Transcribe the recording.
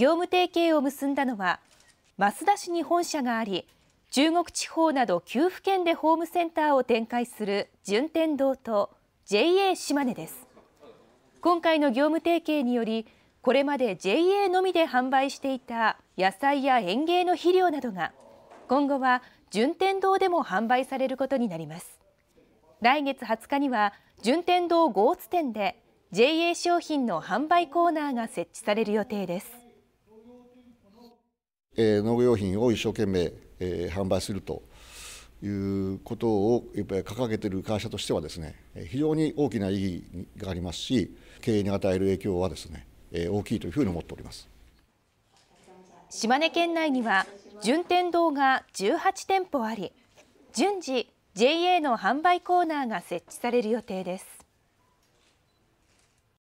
業務提携を結んだのは益田市に本社があり中国地方など9府県でホームセンターを展開する順天堂と JA 島根です今回の業務提携によりこれまで JA のみで販売していた野菜や園芸の肥料などが今後は順天堂でも販売されることになります来月20日には順天堂ゴーツ店で JA 商品の販売コーナーが設置される予定ですえ農業用品を一生懸命、え販売するということをやっぱり掲げている会社としてはですね非常に大きな意義がありますし経営に与える影響はですね大きいというふうに思っております島根県内には順天堂が18店舗あり順次 JA の販売コーナーが設置される予定です